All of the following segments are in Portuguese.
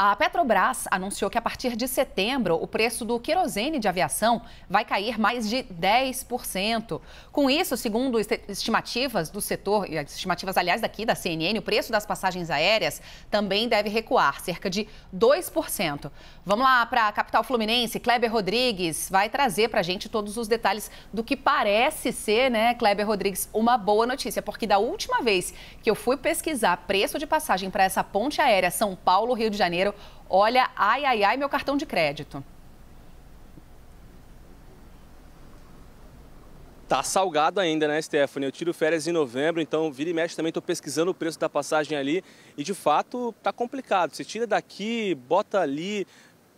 A Petrobras anunciou que a partir de setembro o preço do querosene de aviação vai cair mais de 10%. Com isso, segundo estimativas do setor, estimativas aliás daqui da CNN, o preço das passagens aéreas também deve recuar cerca de 2%. Vamos lá para a capital fluminense, Kleber Rodrigues vai trazer para a gente todos os detalhes do que parece ser, né, Kleber Rodrigues, uma boa notícia, porque da última vez que eu fui pesquisar preço de passagem para essa ponte aérea São Paulo-Rio de Janeiro Olha, ai, ai, ai, meu cartão de crédito. Tá salgado ainda, né, Stephanie? Eu tiro férias em novembro, então vira e mexe também, estou pesquisando o preço da passagem ali e de fato tá complicado. Você tira daqui, bota ali,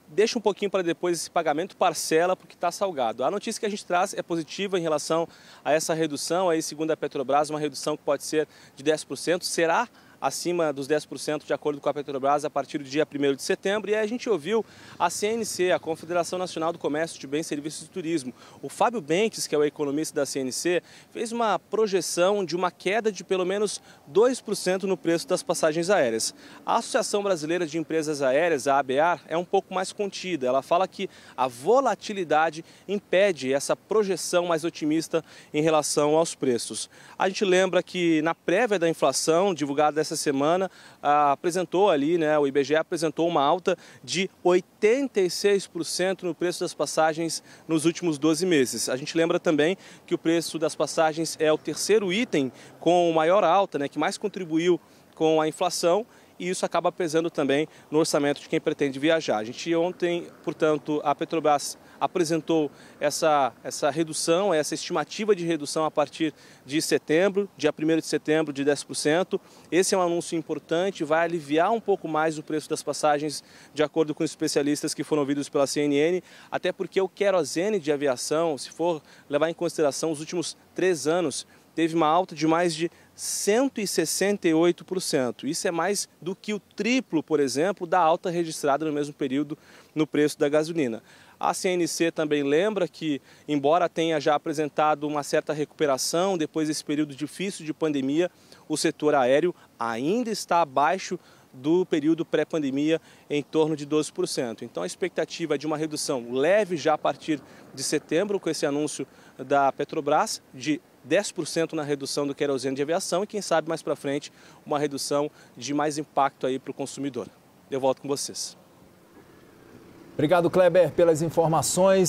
deixa um pouquinho para depois esse pagamento, parcela, porque está salgado. A notícia que a gente traz é positiva em relação a essa redução, aí segundo a Petrobras, uma redução que pode ser de 10%. Será acima dos 10% de acordo com a Petrobras a partir do dia 1 de setembro. E a gente ouviu a CNC, a Confederação Nacional do Comércio de Bens, Serviços e Turismo. O Fábio Bentes, que é o economista da CNC, fez uma projeção de uma queda de pelo menos 2% no preço das passagens aéreas. A Associação Brasileira de Empresas Aéreas, a ABA, é um pouco mais contida. Ela fala que a volatilidade impede essa projeção mais otimista em relação aos preços. A gente lembra que na prévia da inflação, divulgada essa essa semana ah, apresentou ali, né, o IBGE apresentou uma alta de 86% no preço das passagens nos últimos 12 meses. A gente lembra também que o preço das passagens é o terceiro item com maior alta, né, que mais contribuiu com a inflação e isso acaba pesando também no orçamento de quem pretende viajar. A gente ontem, portanto, a Petrobras apresentou essa, essa redução, essa estimativa de redução a partir de setembro, dia 1 de setembro, de 10%. Esse é um anúncio importante, vai aliviar um pouco mais o preço das passagens, de acordo com os especialistas que foram ouvidos pela CNN, até porque o querosene de aviação, se for levar em consideração os últimos três anos, teve uma alta de mais de 168%. Isso é mais do que o triplo, por exemplo, da alta registrada no mesmo período no preço da gasolina. A CNC também lembra que, embora tenha já apresentado uma certa recuperação depois desse período difícil de pandemia, o setor aéreo ainda está abaixo do período pré-pandemia em torno de 12%. Então a expectativa é de uma redução leve já a partir de setembro com esse anúncio da Petrobras de 10% na redução do querosene de aviação e, quem sabe, mais para frente, uma redução de mais impacto aí para o consumidor. Eu volto com vocês. Obrigado, Kleber, pelas informações.